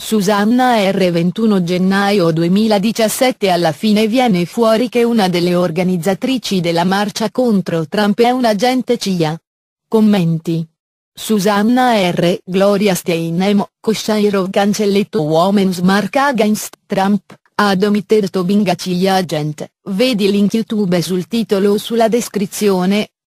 Susanna R. 21 gennaio 2017 alla fine viene fuori che una delle organizzatrici della marcia contro Trump è un agente CIA. Commenti. Susanna R. Gloria Steinem, Koshairov cancelletto Women's Mark Against Trump, Adomiter Tobinga CIA Agent, vedi link YouTube sul titolo o sulla descrizione,